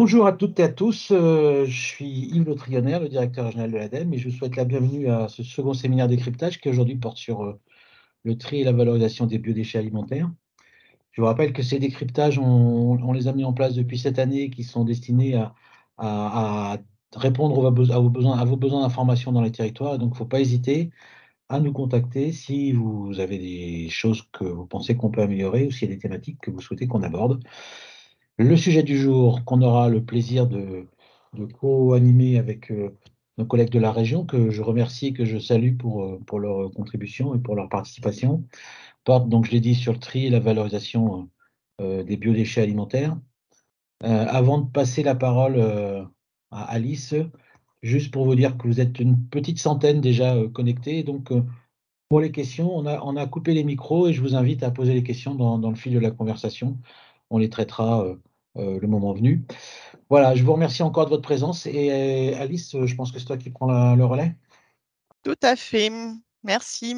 Bonjour à toutes et à tous, euh, je suis Yves Le Trionnaire, le directeur général de l'ADEME, et je vous souhaite la bienvenue à ce second séminaire décryptage qui aujourd'hui porte sur euh, le tri et la valorisation des biodéchets alimentaires. Je vous rappelle que ces décryptages, on, les a mis en place depuis cette année, qui sont destinés à, répondre à vos besoins, à vos besoins d'information dans les territoires, donc il ne faut pas hésiter à nous contacter si vous avez des choses que vous pensez qu'on peut améliorer ou s'il y a des thématiques que vous souhaitez qu'on aborde. Le sujet du jour qu'on aura le plaisir de, de co-animer avec euh, nos collègues de la région, que je remercie, et que je salue pour, euh, pour leur contribution et pour leur participation, porte, donc je l'ai dit, sur le tri et la valorisation euh, des biodéchets alimentaires. avant de passer la parole à Alice, juste pour vous dire que vous êtes une petite centaine déjà connectés, donc pour les questions, on a, on a coupé les micros et je vous invite à poser les questions dans, le fil de la conversation. On les traitera euh, le moment venu. Voilà, je vous remercie encore de votre présence et euh, Alice, euh, je pense que c'est toi qui prends le relais. Tout à fait. Merci.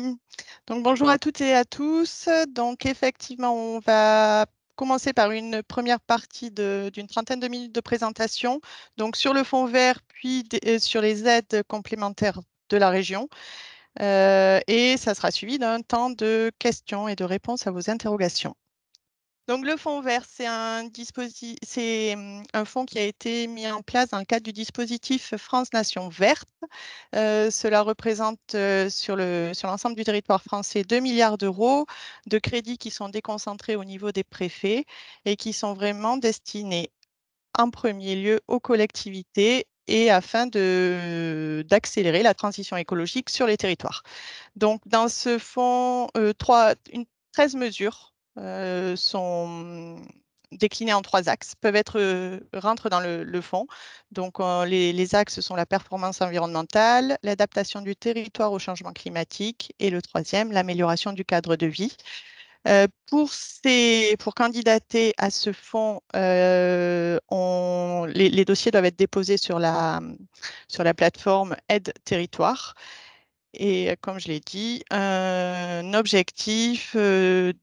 Donc bonjour à toutes et à tous. Donc effectivement, on va commencer par une première partie d'une trentaine de minutes de présentation, donc sur le fond vert, puis sur les aides complémentaires de la région. et ça sera suivi d'un temps de questions et de réponses à vos interrogations. Donc le fonds vert, c'est un, c'est mmh, un fonds qui a été mis en place dans le cadre du dispositif France Nation Verte. Euh, cela représente euh, sur l'ensemble le, sur du territoire français 2 milliards d'euros de crédits qui sont déconcentrés au niveau des préfets et qui sont vraiment destinés en premier lieu aux collectivités et afin d'accélérer la transition écologique sur les territoires. Donc dans ce fonds, euh, 13 mesures sont mmh, déclinés en trois axes, peuvent être, rentrent dans le, le fond. Donc, les, axes sont la performance environnementale, l'adaptation du territoire au changement climatique et le troisième, l'amélioration du cadre de vie. pour, ces, pour candidater à ce fonds, on, les, dossiers doivent être déposés sur la, mmh, sur la plateforme Aide Territoire et comme je l'ai dit, un objectif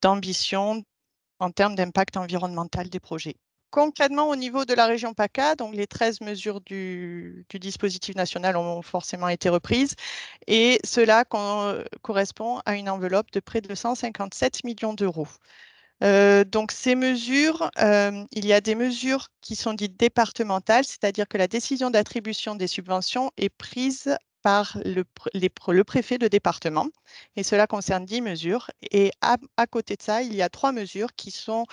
d'ambition en termes d'impact environnemental des projets. Concrètement, au niveau de la région PACA, donc les 13 mesures du, dispositif national ont forcément été reprises et cela correspond à une enveloppe de près de 157 millions d'euros. donc ces mesures, il y a des mesures qui sont dites départementales, c'est-à-dire que la décision d'attribution des subventions est prise par le, préfet de département. Et cela concerne 10 mesures. Et à, côté de ça, il y a trois mesures qui sont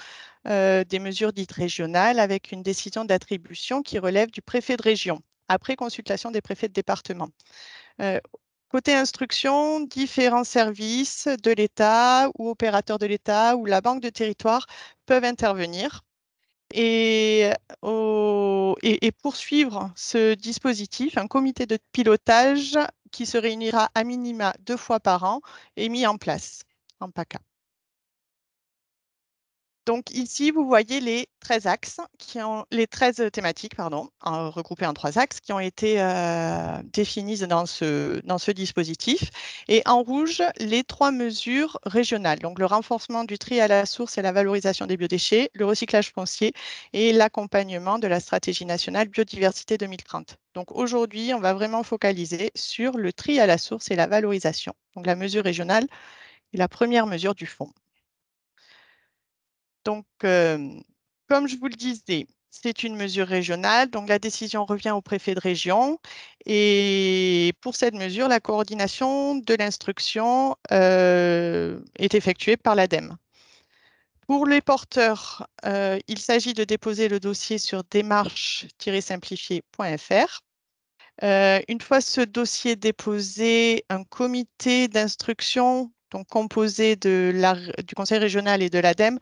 euh, des mesures dites régionales avec une décision d'attribution qui relève du préfet de région après consultation des préfets de département. Euh, côté instruction, différents services de l'État ou opérateurs de l'État ou la banque de territoire peuvent intervenir et, poursuivre ce dispositif, un comité de pilotage qui se réunira à minima deux fois par an est mis en place en PACA. Donc ici, vous voyez les 13 axes, qui ont, les 13 euh, thématiques, pardon, regroupées en trois axes, qui ont été euh, définies dans ce, dans ce dispositif. Et en rouge, les trois mesures régionales, donc le renforcement du tri à la source et la valorisation des biodéchets, le recyclage foncier et l'accompagnement de la stratégie nationale biodiversité 2030. Donc aujourd'hui, on va vraiment focaliser sur le tri à la source et la valorisation, donc la mesure régionale est la première mesure du fonds. Donc, comme je vous le disais, c'est une mesure régionale, donc la décision revient au préfet de région. Et pour cette mesure, la coordination de l'instruction est effectuée par l'ADEME. Pour les porteurs, il s'agit de déposer le dossier sur démarche-simplifiée.fr. une fois ce dossier déposé, un comité d'instruction composés composé du Conseil régional et de l'ADEME,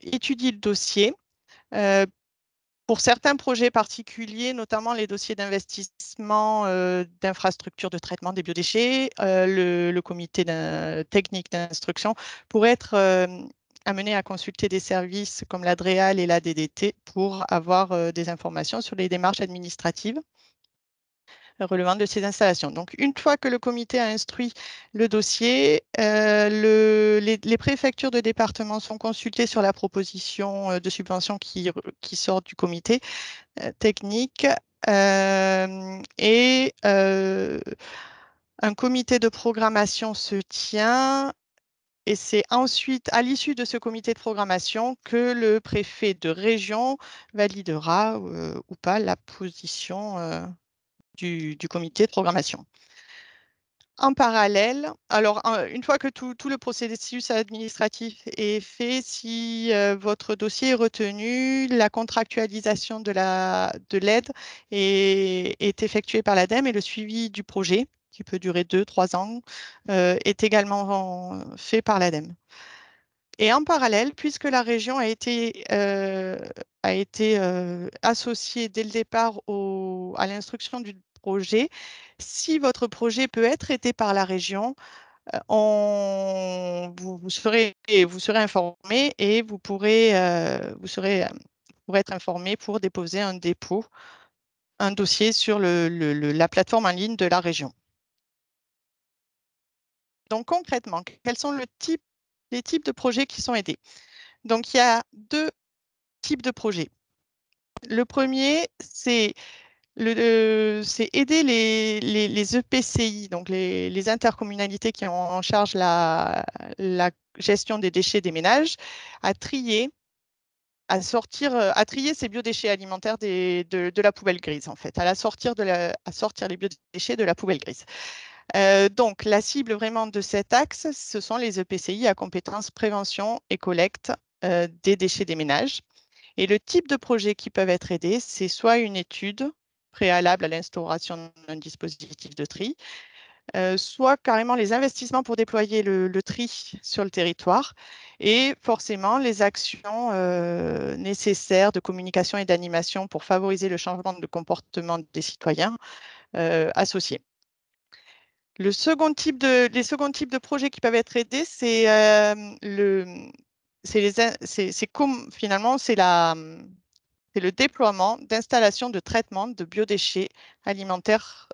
étudie le dossier. Euh, pour certains projets particuliers, notamment les dossiers d'investissement euh, d'infrastructures de traitement des biodéchets, euh, le, le, comité technique d'instruction pourrait être amené à consulter des services comme la DREAL et la DDT pour avoir des informations sur les démarches administratives relevant de ces installations. Donc, une fois que le comité a instruit le dossier, euh, les, préfectures de département sont consultées sur la proposition euh, de subvention qui, sort du comité euh, technique et un comité de programmation se tient et c'est ensuite, à l'issue de ce comité de programmation, que le préfet de région validera ou pas la position du, comité de programmation. En parallèle, alors une fois que tout, le processus administratif est fait, si euh, votre dossier est retenu, la contractualisation de l'aide est, effectuée par l'ADEME et le suivi du projet, qui peut durer deux, trois ans, euh, est également fait par l'ADEME. Et en parallèle, puisque la région a été, euh, a été euh, associée dès le départ à l'instruction du projet, si votre projet peut être traité par la région, euh, vous, serez, informé et vous pourrez, être informé pour déposer un dépôt, un dossier sur la plateforme en ligne de la région. Donc concrètement, quels sont le type les types de projets qui sont aidés. Donc, il y a deux types de projets. Le premier, c'est euh, aider les, EPCI, e donc les, intercommunalités qui ont en charge la, gestion des déchets des ménages, à trier, à sortir, euh, à trier ces biodéchets alimentaires de, la poubelle grise, en fait, à, la sortir de à sortir les biodéchets de la poubelle grise. Euh, donc, la cible vraiment de cet axe, ce sont les EPCI à compétence prévention et collecte euh, des déchets des ménages. Et le type de projets qui peuvent être aidés, c'est soit une étude préalable à l'instauration d'un dispositif de tri, euh, soit carrément les investissements pour déployer le, tri sur le territoire et forcément les actions nécessaires de communication et d'animation pour favoriser le changement de comportement des citoyens associés. Le second type de, les secondes types de projets qui peuvent être aidés, c'est euh, le, finalement c'est le déploiement d'installations de traitement de biodéchets alimentaires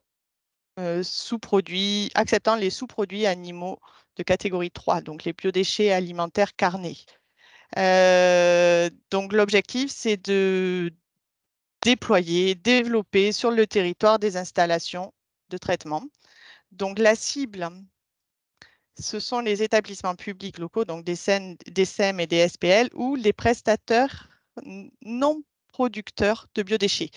euh, sous-produits, acceptant les sous-produits animaux de catégorie 3, donc les biodéchets alimentaires carnés. Euh, donc l'objectif, c'est de déployer, développer sur le territoire des installations de traitement donc la cible, hein, ce sont les établissements publics locaux, donc des, SEM, e et des SPL, ou les prestateurs non producteurs de biodéchets.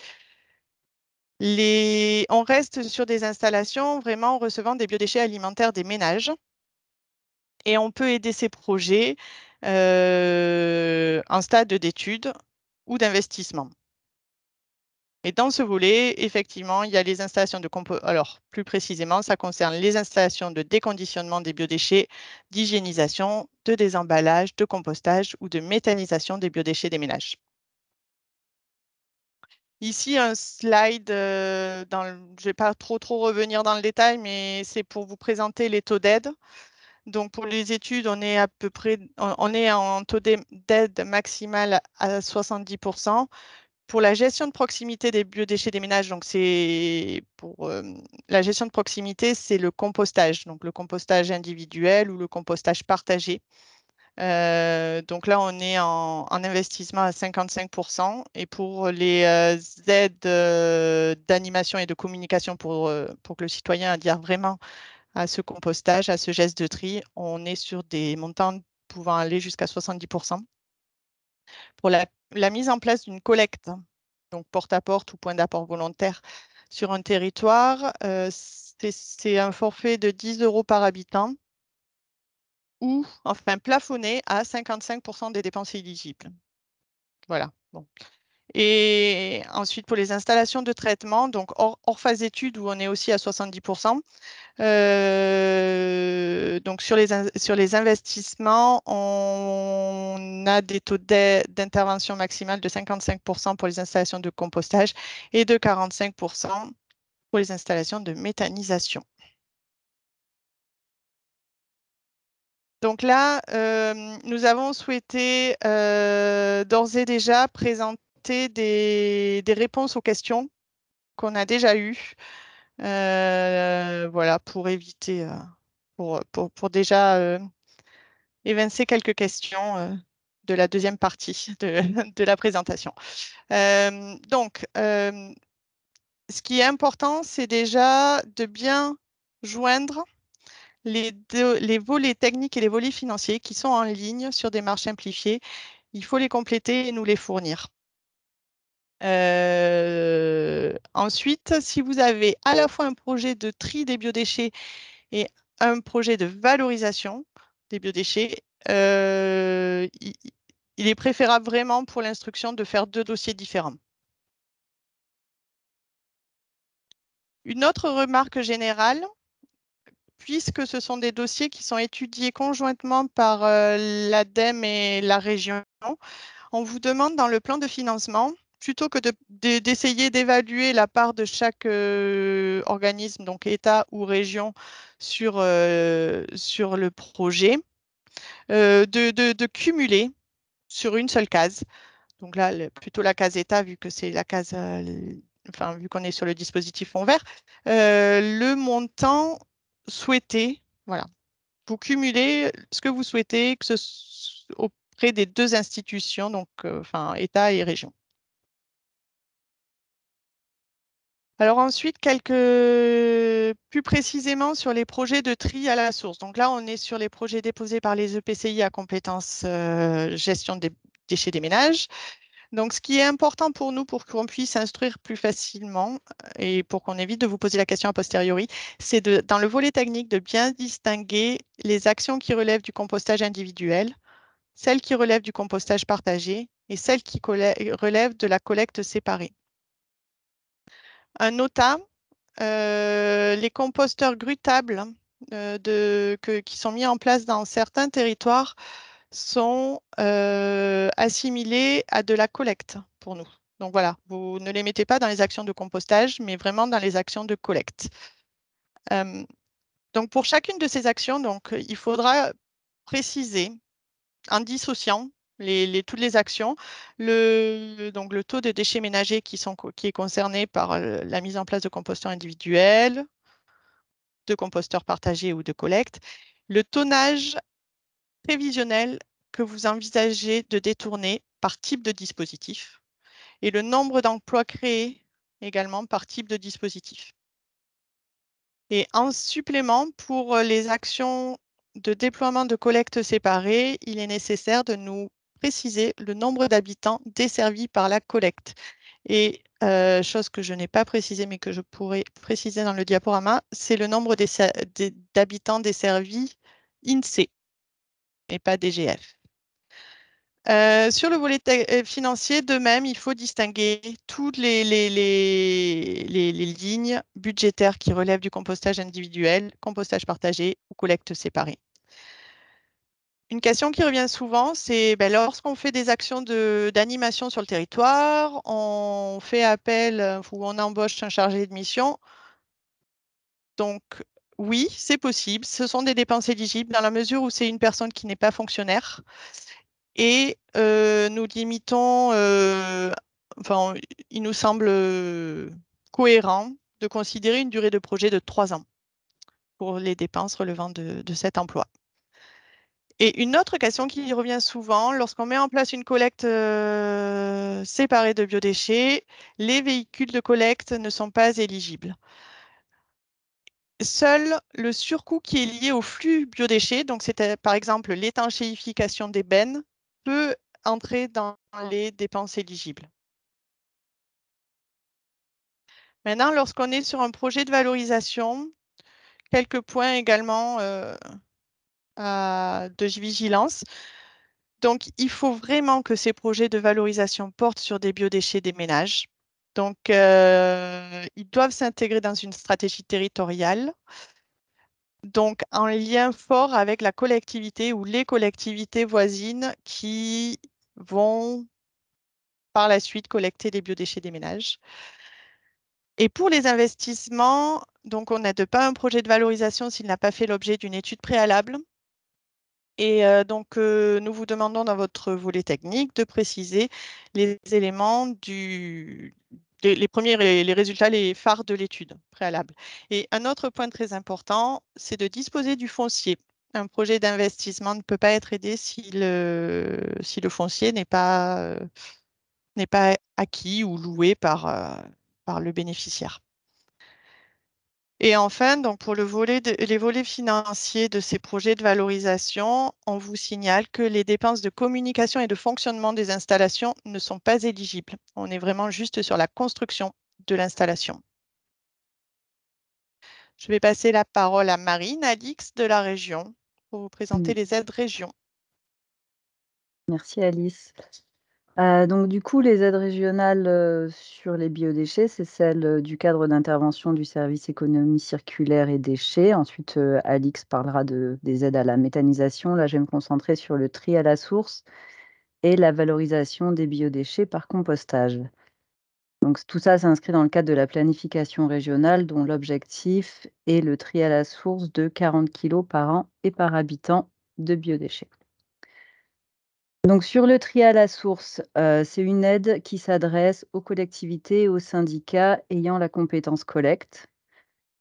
On reste sur des installations vraiment recevant des biodéchets alimentaires des ménages et on peut aider ces projets euh, en stade d'études ou d'investissement. Et dans ce volet, effectivement, il y a les installations de Alors, plus précisément, ça concerne les installations de déconditionnement des biodéchets, d'hygiénisation, de désemballage, de compostage ou de méthanisation des biodéchets des ménages. Ici, un slide, euh, je ne vais pas trop, trop revenir dans le détail, mais c'est pour vous présenter les taux d'aide. Donc, pour les études, on est à peu près, on est en taux d'aide maximale à 70%, pour la gestion de proximité des biodéchets des ménages, donc c'est pour euh, la gestion de proximité, c'est le compostage, donc le compostage individuel ou le compostage partagé. Euh, donc là, on est en, investissement à 55%. Et pour les euh, aides d'animation et de communication pour, pour que le citoyen adhère vraiment à ce compostage, à ce geste de tri, on est sur des montants pouvant aller jusqu'à 70% pour la, mise en place d'une collecte, donc porte à porte ou point d'apport volontaire sur un territoire. Euh, c'est un forfait de 10 euros par habitant ou enfin plafonné à 55% des dépenses éligibles. Voilà. Bon. Et ensuite, pour les installations de traitement, donc hors, phase étude où on est aussi à 70%, euh, donc sur les, investissements, on a des taux d'intervention maximale de 55% pour les installations de compostage et de 45% pour les installations de méthanisation. Donc là, euh, nous avons souhaité euh, d'ores et déjà présenter des, réponses aux questions qu'on a déjà eues, euh, voilà, pour éviter, euh, pour, déjà euh, évincer quelques questions de la deuxième partie de, la présentation. donc, ce qui est important, c'est déjà de bien joindre les, les volets techniques et les volets financiers qui sont en ligne sur des marches simplifiées. Il faut les compléter et nous les fournir. Euh, ensuite, si vous avez à la fois un projet de tri des biodéchets et un projet de valorisation des biodéchets, euh, il, il est préférable vraiment pour l'instruction de faire deux dossiers différents. Une autre remarque générale, puisque ce sont des dossiers qui sont étudiés conjointement par euh, l'ADEME et la région, on vous demande dans le plan de financement plutôt que d'essayer d'évaluer la part de chaque euh, organisme, donc État ou région, sur, euh, le projet, euh, de, cumuler sur une seule case. Donc là, plutôt la case État, vu que c'est la case, enfin, vu qu'on est sur le dispositif fond vert, le montant souhaité. Voilà. Vous cumulez ce que vous souhaitez que ce, auprès des deux institutions, donc enfin État et région. Alors ensuite, quelques plus précisément sur les projets de tri à la source. Donc là, on est sur les projets déposés par les EPCI à compétence euh, gestion des déchets des ménages. Donc, ce qui est important pour nous, pour qu'on puisse instruire plus facilement et pour qu'on évite de vous poser la question a posteriori, c'est dans le volet technique de bien distinguer les actions qui relèvent du compostage individuel, celles qui relèvent du compostage partagé et celles qui relèvent de la collecte séparée un OTA, euh, les composteurs grutables euh, qui sont mis en place dans certains territoires sont euh, assimilés à de la collecte pour nous. Donc voilà, vous ne les mettez pas dans les actions de compostage, mais vraiment dans les actions de collecte. donc pour chacune de ces actions, donc, il faudra préciser en dissociant toutes les actions, le, donc le taux de déchets ménagers qui, sont, qui est concerné par euh, la mise en place de composteurs individuels, de composteurs partagés ou de collecte, le tonnage prévisionnel que vous envisagez de détourner par type de dispositif et le nombre d'emplois créés également par type de dispositif. Et en supplément, pour euh, les actions de déploiement de collecte séparée, il est nécessaire de nous préciser le nombre d'habitants desservis par la collecte. Et euh, chose que je n'ai pas précisée, mais que je pourrais préciser dans le diaporama, c'est le nombre d'habitants desservis INSEE et pas DGF. Euh, sur le volet euh, financier, de même, il faut distinguer toutes les, lignes budgétaires qui relèvent du compostage individuel, compostage partagé ou collecte séparée. Une question qui revient souvent, c'est ben, lorsqu'on fait des actions d'animation sur le territoire, on fait appel euh, ou on embauche un chargé de mission. Donc, oui, c'est possible. Ce sont des dépenses éligibles dans la mesure où c'est une personne qui n'est pas fonctionnaire. Et euh, nous limitons, euh, enfin, il nous semble cohérent de considérer une durée de projet de trois ans pour les dépenses relevant de cet emploi. Et une autre question qui revient souvent, lorsqu'on met en place une collecte euh, séparée de biodéchets, les véhicules de collecte ne sont pas éligibles. Seul le surcoût qui est lié au flux biodéchets, donc c'est euh, par exemple l'étanchéification des bennes, peut entrer dans les dépenses éligibles. Maintenant, lorsqu'on est sur un projet de valorisation, quelques points également euh, de vigilance. Donc, il faut vraiment que ces projets de valorisation portent sur des biodéchets des ménages. Donc, euh, ils doivent s'intégrer dans une stratégie territoriale, donc en lien fort avec la collectivité ou les collectivités voisines qui vont par la suite collecter les biodéchets des ménages. Et pour les investissements, donc on n'aide pas un projet de valorisation s'il n'a pas fait l'objet d'une étude préalable et euh, donc, euh, nous vous demandons dans votre volet technique de préciser les éléments du, les, premiers les résultats, les phares de l'étude préalable. Et un autre point très important, c'est de disposer du foncier. Un projet d'investissement ne peut pas être aidé si le, si le foncier n'est pas, pas acquis ou loué par, euh, par le bénéficiaire. Et enfin, donc pour le les volets financiers de ces projets de valorisation, on vous signale que les dépenses de communication et de fonctionnement des installations ne sont pas éligibles. On est vraiment juste sur la construction de l'installation. Je vais passer la parole à Marine Alix de la région pour vous présenter les aides région Merci Alice. Euh, donc du coup, les aides régionales euh, sur les biodéchets, c'est celle euh, du cadre d'intervention du service économie circulaire et déchets. Ensuite, Alix parlera des aides à la méthanisation. Là, je vais me concentrer sur le tri à la source et la valorisation des biodéchets par compostage. Donc tout ça s'inscrit dans le cadre de la planification régionale dont l'objectif est le tri à la source de 40 kg par an et par habitant de biodéchets. Donc sur le tri à la source, euh, c'est une aide qui s'adresse aux collectivités et aux syndicats ayant la compétence collecte.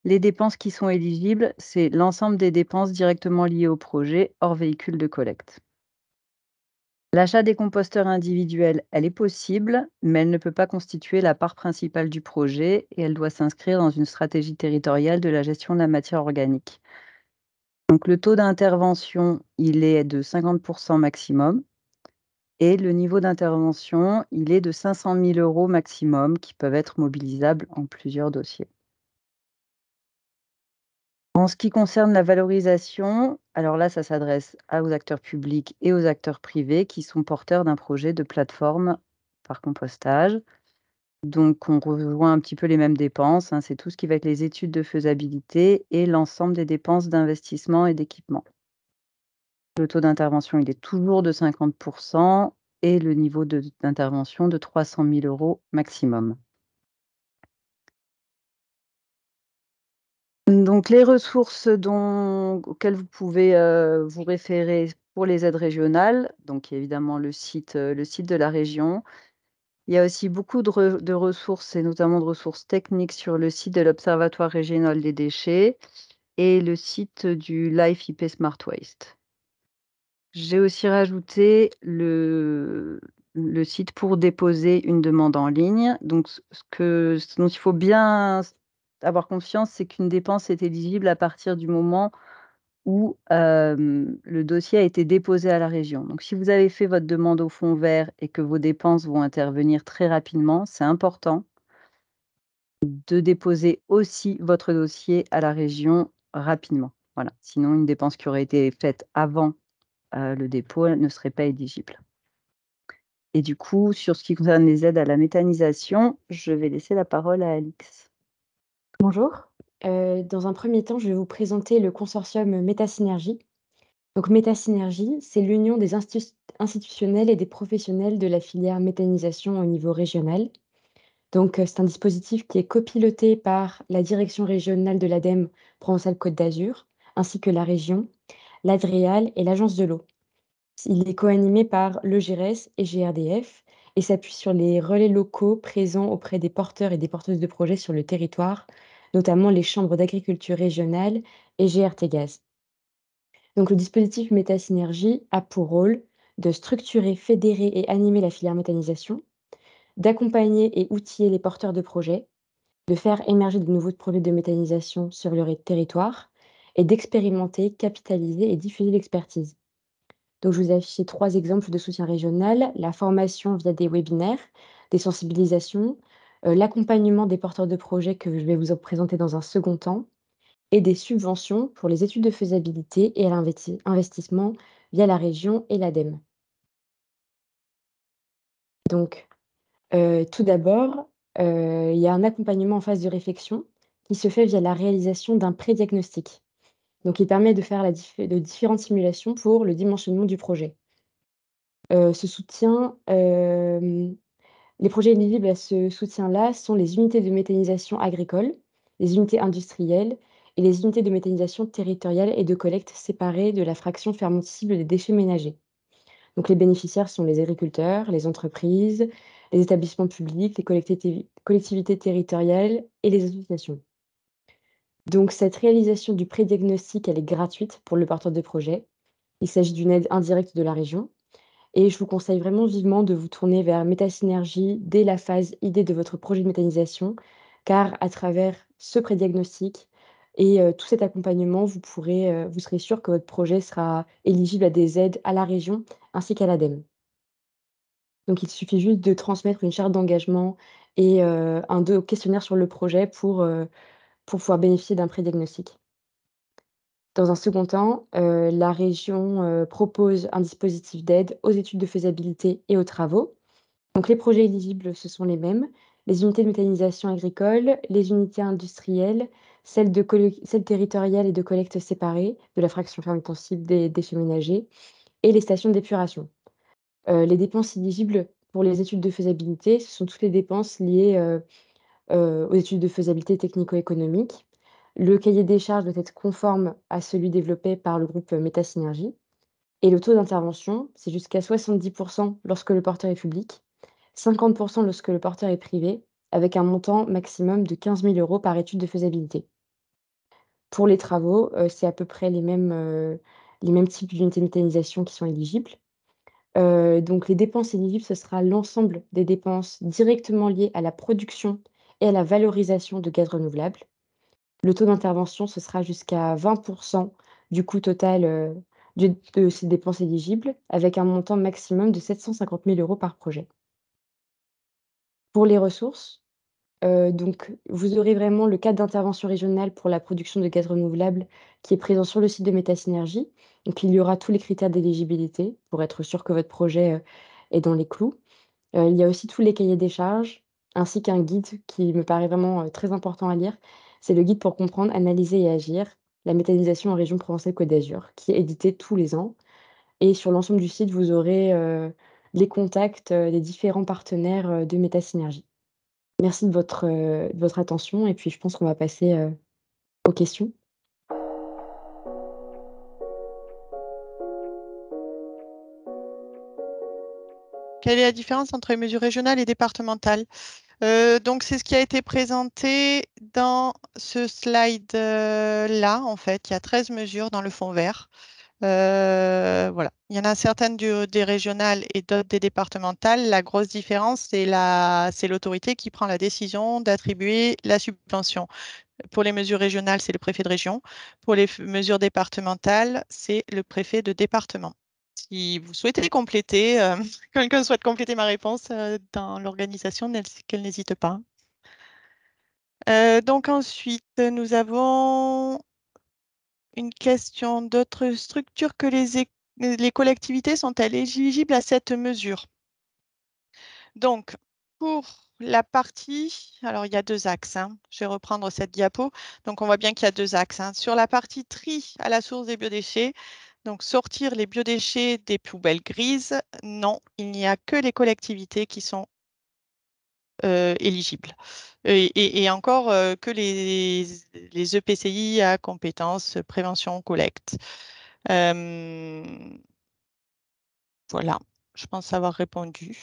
Les dépenses qui sont éligibles, c'est l'ensemble des dépenses directement liées au projet hors véhicule de collecte. L'achat des composteurs individuels, elle est possible, mais elle ne peut pas constituer la part principale du projet et elle doit s'inscrire dans une stratégie territoriale de la gestion de la matière organique. Donc le taux d'intervention, il est de 50% maximum et le niveau d'intervention, il est de 500 000 euros maximum qui peuvent être mobilisables en plusieurs dossiers. En ce qui concerne la valorisation, alors là, ça s'adresse aux acteurs publics et aux acteurs privés qui sont porteurs d'un projet de plateforme par compostage. Donc, on rejoint un petit peu les mêmes dépenses. Hein, c'est tout ce qui va être les études de faisabilité et l'ensemble des dépenses d'investissement et d'équipement. Le taux d'intervention, il est toujours de 50% et le niveau d'intervention de, 300 000 euros maximum. Donc les ressources auxquelles vous pouvez euh, vous référer pour les aides régionales, donc évidemment le site, euh, le site de la région. Il y a aussi beaucoup de, de ressources et notamment de ressources techniques sur le site de l'Observatoire régional des déchets et le site du Life IP Smart Waste. J'ai aussi rajouté le site pour déposer une demande en ligne. Donc, ce que, dont il faut bien avoir confiance, c'est qu'une dépense est éligible à partir du moment où le dossier a été déposé à la région. Donc, si vous avez fait votre demande au fonds vert et que vos dépenses vont intervenir très rapidement, c'est important de déposer aussi votre dossier à la région rapidement. Voilà. Sinon, une dépense qui aurait été faite avant euh, le dépôt ne serait pas éligible. Et du coup, sur ce qui concerne les aides à la méthanisation, je vais laisser la parole à Alix. Bonjour. Euh, dans un premier temps, je vais vous présenter le consortium Métasynergie. Donc Métasynergie, c'est l'union des institutions institutionnels et des professionnels de la filière méthanisation au niveau régional. Donc euh, c'est un dispositif qui est copiloté par la direction régionale de l'ADEME Provençal côte d'Azur, ainsi que la région, l'ADREAL et l'Agence de l'eau. Il est coanimé par le et GRDF et s'appuie sur les relais locaux présents auprès des porteurs et des porteuses de projets sur le territoire, notamment les chambres d'agriculture régionales et GRT Gaz. Donc le dispositif Métasynergie a pour rôle de structurer, fédérer et animer la filière méthanisation, d'accompagner et outiller les porteurs de projets, de faire émerger de nouveaux projets de méthanisation sur leur territoire et d'expérimenter, capitaliser et diffuser l'expertise. Donc, je vous ai affiché trois exemples de soutien régional la formation via des webinaires, des sensibilisations, euh, l'accompagnement des porteurs de projets que je vais vous présenter dans un second temps, et des subventions pour les études de faisabilité et l'investissement via la région et l'ADEME. Donc, euh, tout d'abord, euh, il y a un accompagnement en phase de réflexion qui se fait via la réalisation d'un pré-diagnostic. Donc, il permet de faire de différentes simulations pour le dimensionnement du projet. Euh, ce soutien, euh, les projets éligibles à ce soutien-là sont les unités de méthanisation agricole, les unités industrielles et les unités de méthanisation territoriale et de collecte séparées de la fraction fermentible des déchets ménagers. Donc, les bénéficiaires sont les agriculteurs, les entreprises, les établissements publics, les collectivités territoriales et les associations. Donc cette réalisation du prédiagnostic, elle est gratuite pour le porteur de projet. Il s'agit d'une aide indirecte de la région. Et je vous conseille vraiment vivement de vous tourner vers Métasynergie dès la phase idée de votre projet de méthanisation, car à travers ce prédiagnostic et euh, tout cet accompagnement, vous, pourrez, euh, vous serez sûr que votre projet sera éligible à des aides à la région ainsi qu'à l'ADEME. Donc il suffit juste de transmettre une charte d'engagement et euh, un un questionnaire sur le projet pour pour pouvoir bénéficier d'un prédiagnostic. Dans un second temps, euh, la région euh, propose un dispositif d'aide aux études de faisabilité et aux travaux. Donc les projets éligibles, ce sont les mêmes, les unités de méthanisation agricole, les unités industrielles, celles, de territoriales et de collecte séparée de la fraction ferme des déchets ménagers et les stations d'épuration. Euh, les dépenses éligibles pour les études de faisabilité, ce sont toutes les dépenses liées euh, aux études de faisabilité technico-économique. Le cahier des charges doit être conforme à celui développé par le groupe Métasynergie. Et le taux d'intervention, c'est jusqu'à 70% lorsque le porteur est public, 50% lorsque le porteur est privé, avec un montant maximum de 15 000 euros par étude de faisabilité. Pour les travaux, euh, c'est à peu près les mêmes, euh, les mêmes types d'unités de méthanisation qui sont éligibles. donc les dépenses éligibles, ce sera l'ensemble des dépenses directement liées à la production et à la valorisation de gaz renouvelable. Le taux d'intervention, ce sera jusqu'à 20% du coût total euh, de, ces dépenses éligibles, avec un montant maximum de 750 000 euros par projet. Pour les ressources, euh, donc, vous aurez vraiment le cadre d'intervention régionale pour la production de gaz renouvelable qui est présent sur le site de MétaSynergie. Donc, il y aura tous les critères d'éligibilité pour être sûr que votre projet euh, est dans les clous. il y a aussi tous les cahiers des charges, ainsi qu'un guide qui me paraît vraiment très important à lire. C'est le guide pour comprendre, analyser et agir, la méthanisation en région provençale côte d'Azur, qui est édité tous les ans. Et sur l'ensemble du site, vous aurez les contacts des différents partenaires de Métasynergie. Merci de votre, attention et puis je pense qu'on va passer aux questions. quelle est la différence entre les mesures régionales et départementales euh, donc, c'est ce qui a été présenté dans ce slide-là, euh, en fait. Il y a 13 mesures dans le fond vert. Euh, voilà. Il y en a certaines du, des régionales et d'autres des départementales. La grosse différence, c'est l'autorité qui prend la décision d'attribuer la subvention. Pour les mesures régionales, c'est le préfet de région. Pour les mesures départementales, c'est le préfet de département si vous souhaitez compléter, euh, quelqu'un souhaite compléter ma réponse euh, dans l'organisation, qu'elle n'hésite pas. Euh, donc ensuite, nous avons une question. D'autres structures que les, les collectivités sont elles éligibles à cette mesure Donc, pour la partie, alors il y a deux axes, hein, je vais reprendre cette diapo, donc on voit bien qu'il y a deux axes. Hein. Sur la partie tri à la source des biodéchets, donc sortir les biodéchets des poubelles grises, non, il n'y a que les collectivités qui sont éligibles. Et, encore que les, EPCI e à compétence prévention collecte. voilà, je pense avoir répondu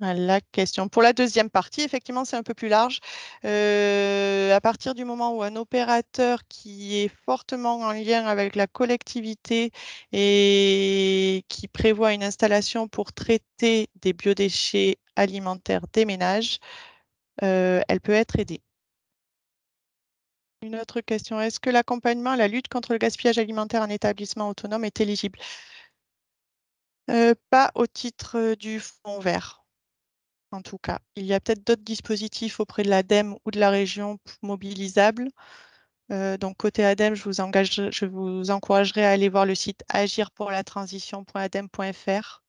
la question. Pour la deuxième partie, effectivement, c'est un peu plus large. Euh, à partir du moment où un opérateur qui est fortement en lien avec la collectivité et qui prévoit une installation pour traiter des biodéchets alimentaires des ménages, euh, elle peut être aidée. Une autre question. Est-ce que l'accompagnement la lutte contre le gaspillage alimentaire en établissement autonome est éligible euh, Pas au titre du fonds vert en tout cas. Il y a peut-être d'autres dispositifs auprès de l'ADEME ou de la région mobilisables. Euh, donc côté ADEME, je vous, engage, je vous encouragerai à aller voir le site agirpourlatransition.ademe.fr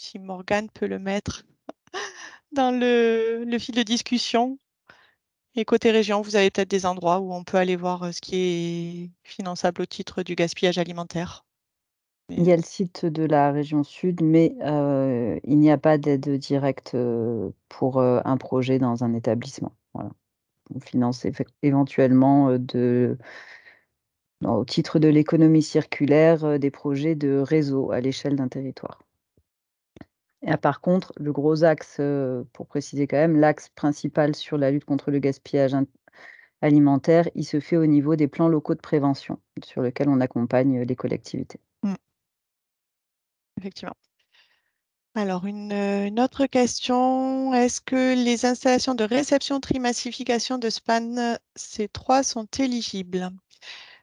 si Morgane peut le mettre dans le, fil de discussion. Et côté région, vous avez peut-être des endroits où on peut aller voir euh, ce qui est finançable au titre du gaspillage alimentaire. Il y a le site de la région sud, mais il n'y a pas d'aide directe pour un projet dans un établissement. Voilà. On finance éventuellement au titre de l'économie circulaire des projets de réseau à l'échelle d'un territoire. Et ah, par contre, le gros axe, pour préciser quand même, l'axe principal sur la lutte contre le gaspillage alimentaire, il se fait au niveau des plans locaux de prévention sur lesquels on accompagne les collectivités effectivement. Alors, euh, une, autre question. Est-ce que les installations de réception trimassification de SPAN C3 sont éligibles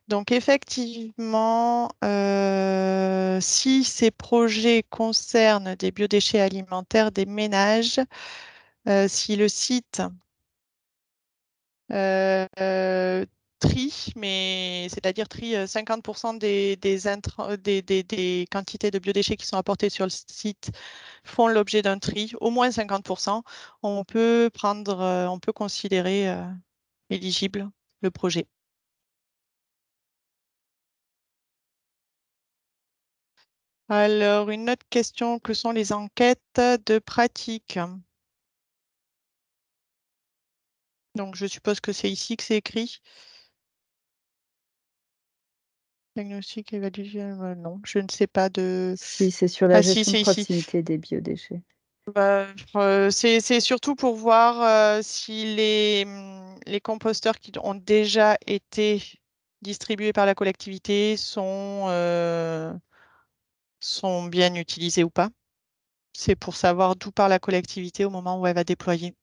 donc effectivement, euh, si ces projets concernent des biodéchets alimentaires, des ménages, euh, si le site tri, mais c'est-à-dire tri 50% euh, euh, des, des, quantités de biodéchets qui sont apportées sur le site font l'objet d'un tri, au moins 50%. On peut prendre, euh, on peut considérer éligible le projet. Alors, une autre question, que sont les enquêtes de pratique Donc, je suppose que c'est ici que c'est écrit. Diagnostic évaluation, non, je ne sais pas de. Si, c'est sur la ah, gestion de proximité des biodéchets. Bah, euh, c'est surtout pour voir euh, si mm, les, composteurs qui ont déjà été distribués par la collectivité sont, euh, sont bien utilisés ou pas. C'est pour savoir d'où part la collectivité au moment où elle va déployer.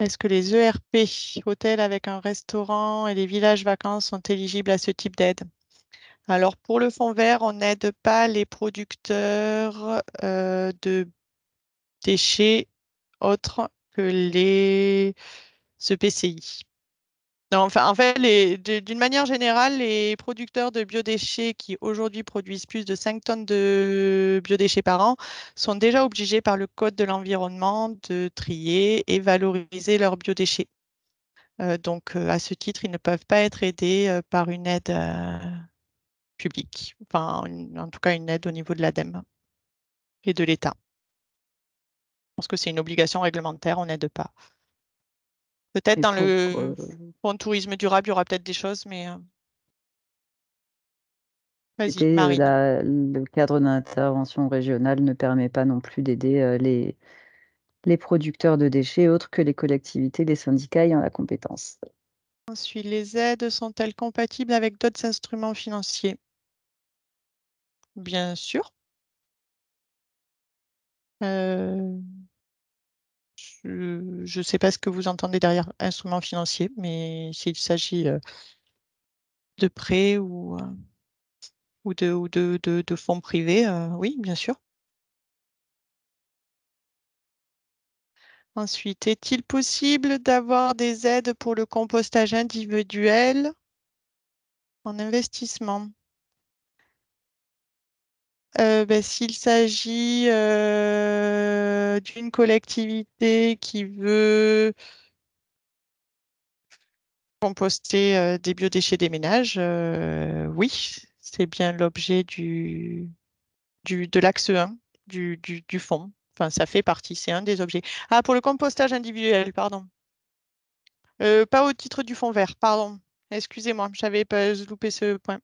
Est-ce que les ERP, hôtels avec un restaurant et les villages vacances sont éligibles à ce type d'aide Alors pour le fonds vert, on n'aide pas les producteurs euh, de déchets autres que les EPCI enfin, en fait, d'une manière générale, les producteurs de biodéchets qui aujourd'hui produisent plus de 5 tonnes de biodéchets par an sont déjà obligés par le Code de l'environnement de trier et valoriser leurs biodéchets. Euh, donc, euh, à ce titre, ils ne peuvent pas être aidés euh, par une aide publique, enfin, en tout cas, une aide au niveau de l'ADEME et de l'État. Je pense que c'est une obligation réglementaire, on n'aide pas. Peut-être dans euh, le tourisme durable, il y aura peut-être des choses, mais. Euh le cadre d'intervention régionale ne permet pas non plus d'aider euh, les, les producteurs de déchets autres que les collectivités, les syndicats ayant la compétence. Ensuite, les aides sont-elles compatibles avec d'autres instruments financiers Bien sûr je ne sais pas ce que vous entendez derrière instrument financier, mais s'il s'agit euh, de prêts ou, euh, ou, de, de, fonds privés, euh, oui, bien sûr. Ensuite, est-il possible d'avoir des aides pour le compostage individuel en investissement euh, bah, s'il s'agit euh, d'une collectivité qui veut composter euh, des biodéchets des ménages, oui, c'est bien l'objet du, de l'axe 1 du, du, du Enfin, ça fait partie, c'est un des objets. Ah, pour le compostage individuel, pardon. pas au titre du fond vert, pardon. Excusez-moi, j'avais pas loupé ce point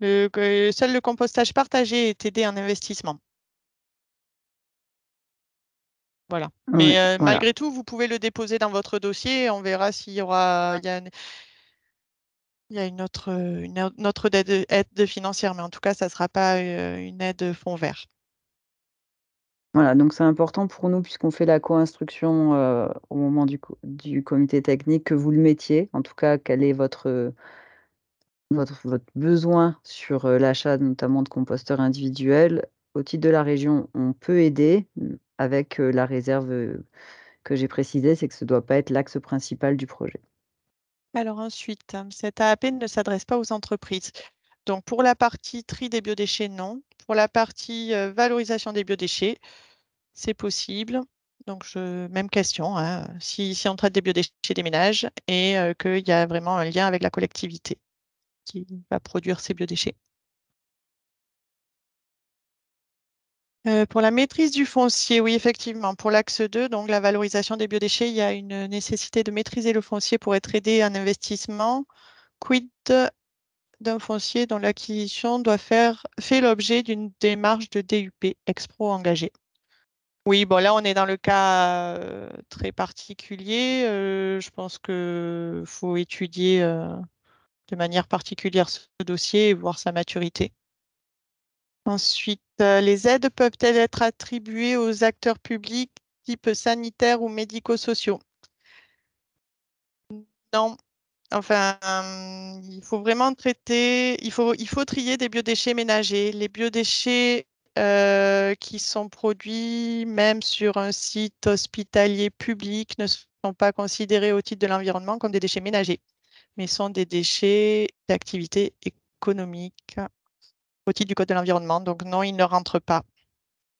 seul le compostage partagé est aidé en un investissement. Voilà. Ah mais euh, malgré tout, vous pouvez le déposer dans votre dossier. on verra s'il y aura. y a une, autre, aide, financière, mais en tout cas, ça ne sera pas euh, une aide fonds vert. Voilà, donc c'est important pour nous, puisqu'on fait la co-instruction euh, au moment du, du, comité technique, que vous le mettiez, en tout cas, quel est votre, votre, besoin sur l'achat notamment de composteurs individuels. Au titre de la région, on peut aider mmh, avec la réserve que j'ai précisée, c'est que ce ne doit pas être l'axe principal du projet. Alors ensuite, hein, cet AAP ne s'adresse pas aux entreprises. Donc pour la partie tri des biodéchets, non. Pour la partie valorisation des biodéchets, c'est possible. Donc, je, même question, hein, si, on traite des biodéchets des ménages et qu'il y a vraiment un lien avec la collectivité qui va produire ces biodéchets. Euh, pour la maîtrise du foncier, oui, effectivement. Pour l'axe 2, donc la valorisation des biodéchets, il y a une nécessité de maîtriser le foncier pour être aidé à un investissement. Quid d'un foncier dont l'acquisition doit faire fait l'objet d'une démarche de DUP expro engagée. Oui, bon là on est dans le cas euh, très particulier. Euh, je pense qu'il faut étudier de manière particulière ce dossier et voir sa maturité. Ensuite, euh, les aides peuvent-elles être attribuées aux acteurs publics type sanitaire ou médico-sociaux Non. Enfin, euh, il faut vraiment traiter, il faut, trier des biodéchets ménagers. Les biodéchets euh, qui sont produits même sur un site hospitalier public ne sont pas considérés au titre de l'environnement comme des déchets ménagers mais sont des déchets d'activité économique au titre du Code de l'environnement. Donc non, ils ne rentrent pas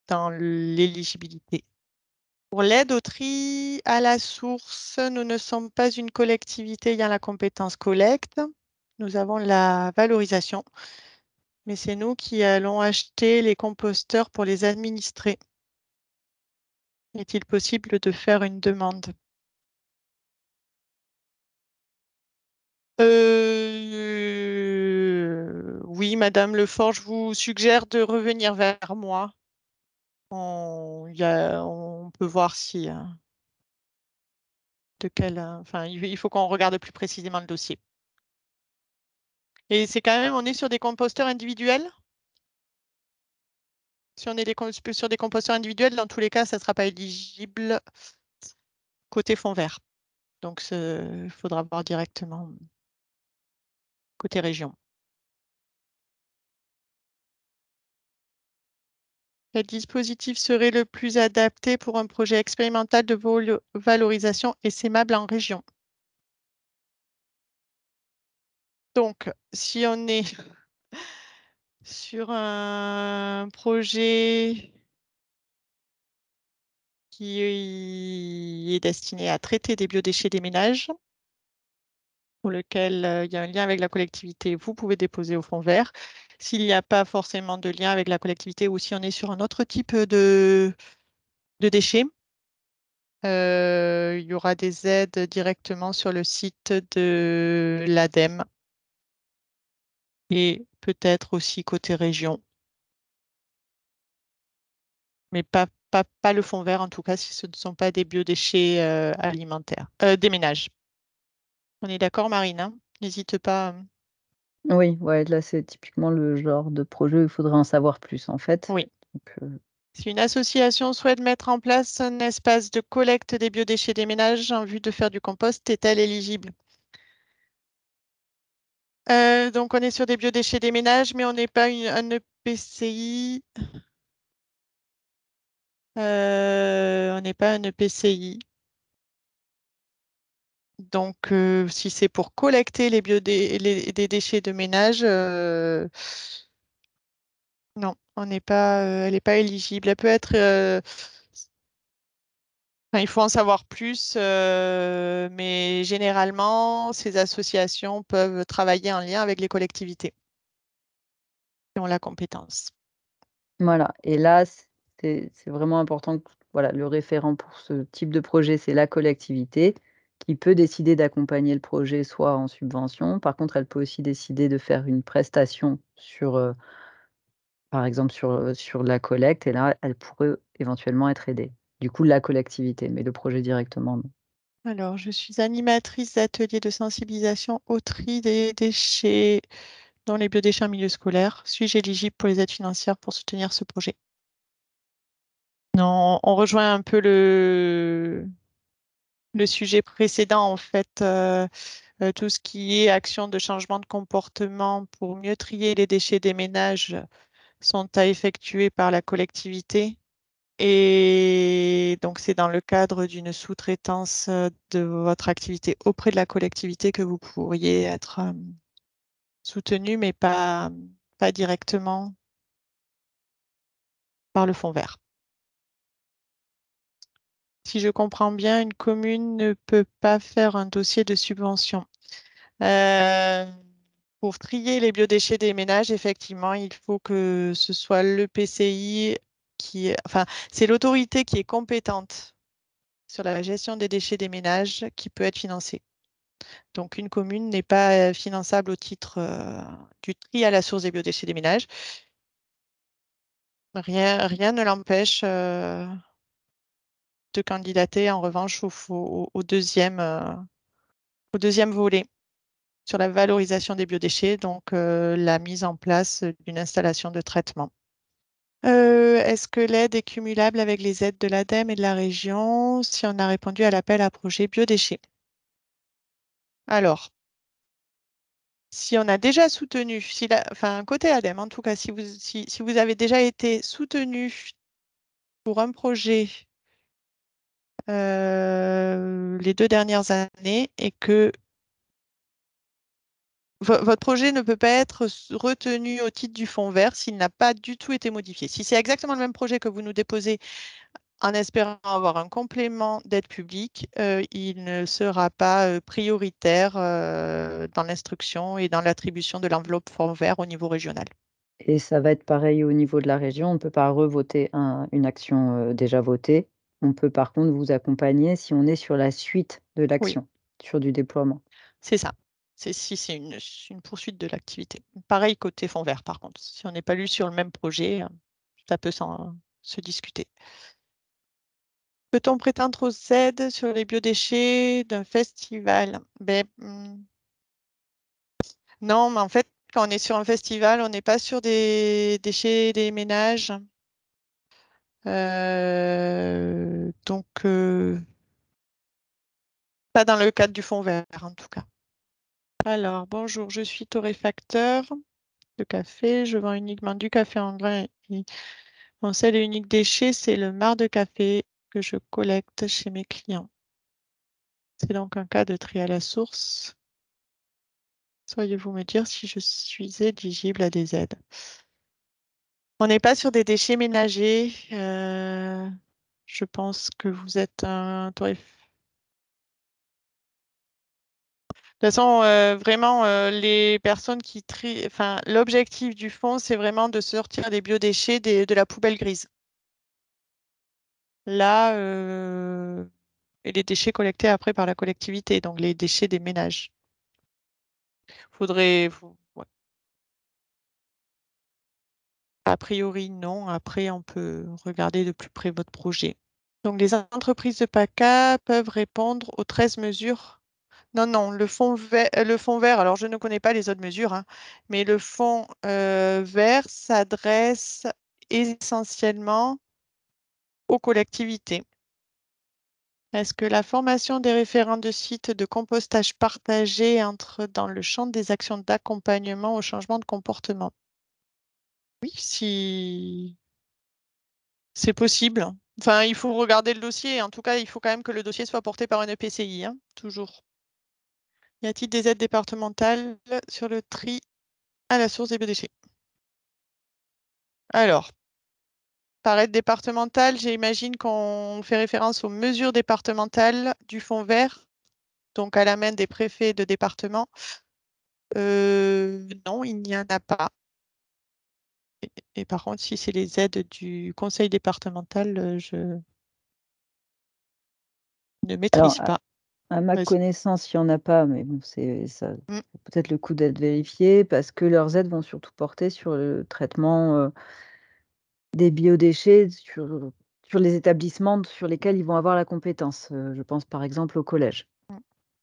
dans l'éligibilité. Pour l'aide au tri à la source, nous ne sommes pas une collectivité ayant la compétence collecte. Nous avons la valorisation, mais c'est nous qui allons acheter les composteurs pour les administrer. Est-il possible de faire une demande euh, oui, Madame Lefort, je vous suggère de revenir vers moi. On, on peut voir si. Euh, de quel, euh, enfin, il faut qu'on regarde plus précisément le dossier. Et c'est quand même, on est sur des composteurs individuels Si on est des, sur des composteurs individuels, dans tous les cas, ça ne sera pas éligible côté fond vert. Donc, il faudra voir directement côté région. le dispositif serait le plus adapté pour un projet expérimental de valorisation essaimable en région Donc, si on est sur un projet qui est destiné à traiter des biodéchets des ménages, pour lequel il y a un lien avec la collectivité, vous pouvez déposer au fond vert. S'il n'y a pas forcément de lien avec la collectivité ou si on est sur un autre type de, de déchets, il y aura des aides directement sur le site de l'ADEME et peut-être aussi côté région. Mais pas, pas, le fond vert en tout cas si ce ne sont pas des biodéchets alimentaires, euh, des ménages. On est d'accord, Marine, hein. n'hésite pas. Euh. Oui, ouais, là, c'est typiquement le genre de projet où il faudrait en savoir plus, en fait. Oui. Euh. Si une association souhaite mettre en place un espace de collecte des biodéchets des ménages en vue de faire du compost, est-elle éligible euh, Donc, on est sur des biodéchets des ménages, mais on n'est pas une, un EPCI. on n'est pas un EPCI. Donc, si c'est pour collecter les, déchets de ménage, non, on pas, elle n'est pas éligible. Elle peut être. il faut en savoir plus, mais généralement, ces associations peuvent travailler en lien avec les collectivités qui ont la compétence. Voilà. Et là, c'est vraiment important. Que, voilà, le référent pour ce type de projet, c'est la collectivité qui peut décider d'accompagner le projet soit en subvention. Par contre, elle peut aussi décider de faire une prestation sur, euh, par exemple, sur, euh, sur la collecte. Et là, elle pourrait éventuellement être aidée. Du coup, la collectivité, mais le projet directement, non. Alors, je suis animatrice d'ateliers de sensibilisation au tri des déchets dans les biodéchets en milieu scolaire. Suis-je éligible pour les aides financières pour soutenir ce projet Non, on rejoint un peu le, le sujet précédent, en fait, euh, euh, tout ce qui est action de changement de comportement pour mieux trier les déchets des ménages sont à effectuer par la collectivité. Et donc, c'est dans le cadre d'une sous-traitance euh, de votre activité auprès de la collectivité que vous pourriez être soutenu, mais pas, pas directement par le fond vert si je comprends bien, une commune ne peut pas faire un dossier de subvention. Euh, pour trier les biodéchets des ménages, effectivement, il faut que ce soit le PCI qui enfin, c'est l'autorité qui est compétente sur la gestion des déchets des ménages qui peut être financée. Donc, une commune n'est pas euh, finançable au titre euh, du tri à la source des biodéchets des ménages. Rien, rien ne l'empêche de candidater en revanche au, deuxième, euh, au deuxième volet sur la valorisation des biodéchets, donc euh, la mise en place d'une installation de traitement. Euh, est-ce que l'aide est cumulable avec les aides de l'ADEME et de la région si on a répondu à l'appel à projet biodéchets Alors, si on a déjà soutenu, si la, enfin côté ADEME en tout cas, si vous, si, si vous avez déjà été soutenu pour un projet euh, les deux dernières années et que votre projet ne peut pas être retenu au titre du fonds vert s'il n'a pas du tout été modifié. Si c'est exactement le même projet que vous nous déposez en espérant avoir un complément d'aide publique, euh, il ne sera pas euh, prioritaire dans l'instruction et dans l'attribution de l'enveloppe fonds vert au niveau régional. Et ça va être pareil au niveau de la région. On ne peut pas revoter un, une action déjà votée on peut par contre vous accompagner si on est sur la suite de l'action, sur du déploiement. C'est ça. C'est si c'est une, poursuite de l'activité. Pareil côté fond vert, par contre. Si on n'est pas lu sur le même projet, euh, ça peut se discuter. Peut-on prétendre aux aides sur les biodéchets d'un festival ben, hmm. Non, mais en fait, quand on est sur un festival, on n'est pas sur des déchets des ménages. Euh, donc, euh, pas dans le cadre du fond vert, en tout cas. Alors, bonjour, je suis torréfacteur de café. Je vends uniquement du café en grain. Et mon seul et unique déchet, c'est le marc de café que je collecte chez mes clients. C'est donc un cas de tri à la source. Soyez-vous me dire si je suis éligible à des aides. On n'est pas sur des déchets ménagers. Euh, je pense que vous êtes un torréf... De toute façon, euh, vraiment, euh, les personnes qui trient, enfin, l'objectif du fond, c'est vraiment de sortir des biodéchets de la poubelle grise. Là, et les déchets collectés après par la collectivité, donc les déchets des ménages. Faudrait, A priori, non. Après, on peut regarder de plus près votre projet. Donc, les entreprises de PACA peuvent répondre aux 13 mesures. Non, non, le fonds, vert, euh, le vert, alors je ne connais pas les autres mesures, hein, mais le fonds euh, vert s'adresse essentiellement aux collectivités. Est-ce que la formation des référents de sites de compostage partagé entre dans le champ des actions d'accompagnement au changement de comportement oui, si c'est possible. Enfin, il faut regarder le dossier. En tout cas, il faut quand même que le dossier soit porté par une EPCI, hein, toujours. Y a-t-il des aides départementales sur le tri à la source des biodéchets Alors, par aide départementale, j'imagine qu'on fait référence aux mesures départementales du Fonds vert, donc à la main des préfets de département. Euh, non, il n'y en a pas. Et par contre, si c'est les aides du conseil départemental, je ne maîtrise pas. À, ma connaissance, il n'y en a pas, mais bon, c'est ça. Mmh. Peut-être le coup d'être vérifié parce que leurs aides vont surtout porter sur le traitement des biodéchets, sur, les établissements sur lesquels ils vont avoir la compétence. je pense par exemple au collège. Mmh.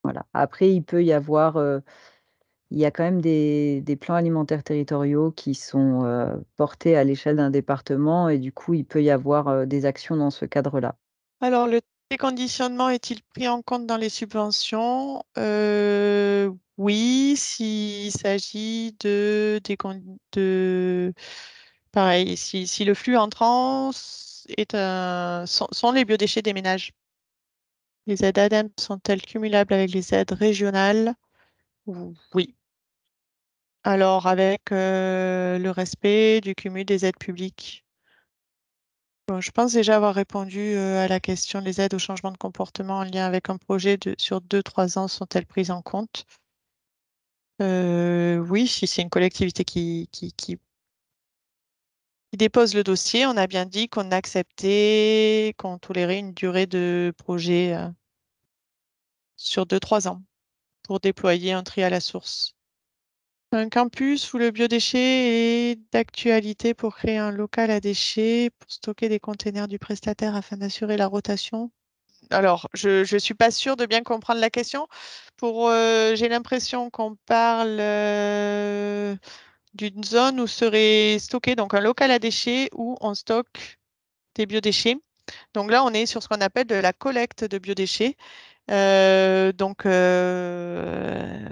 Voilà. Après, il peut y avoir il y a quand même des, plans alimentaires territoriaux qui sont euh, portés à l'échelle d'un département et du coup, il peut y avoir euh, des actions dans ce cadre-là. Alors, le déconditionnement est-il pris en compte dans les subventions euh, Oui, s'il s'agit de, de, Pareil, si, si, le flux entrant est un, sont, les biodéchets des ménages. Les aides ADEME sont-elles cumulables avec les aides régionales oui. Alors, avec le respect du cumul des aides publiques. Bon, je pense déjà avoir répondu à la question des aides au changement de comportement en lien avec un projet sur deux, trois ans sont-elles prises en compte euh, Oui, si c'est une collectivité qui, dépose le dossier, on a bien dit qu'on acceptait, qu'on tolérait une durée de projet sur deux, trois ans pour déployer un tri à la source. Un campus où le biodéchet est d'actualité pour créer un local à déchets, pour stocker des containers du prestataire afin d'assurer la rotation. Alors, je ne suis pas sûre de bien comprendre la question. Pour, euh, j'ai l'impression qu'on parle euh, d'une zone où serait stocké donc un local à déchets où on stocke des biodéchets. Donc là, on est sur ce qu'on appelle de la collecte de biodéchets. Euh, donc euh,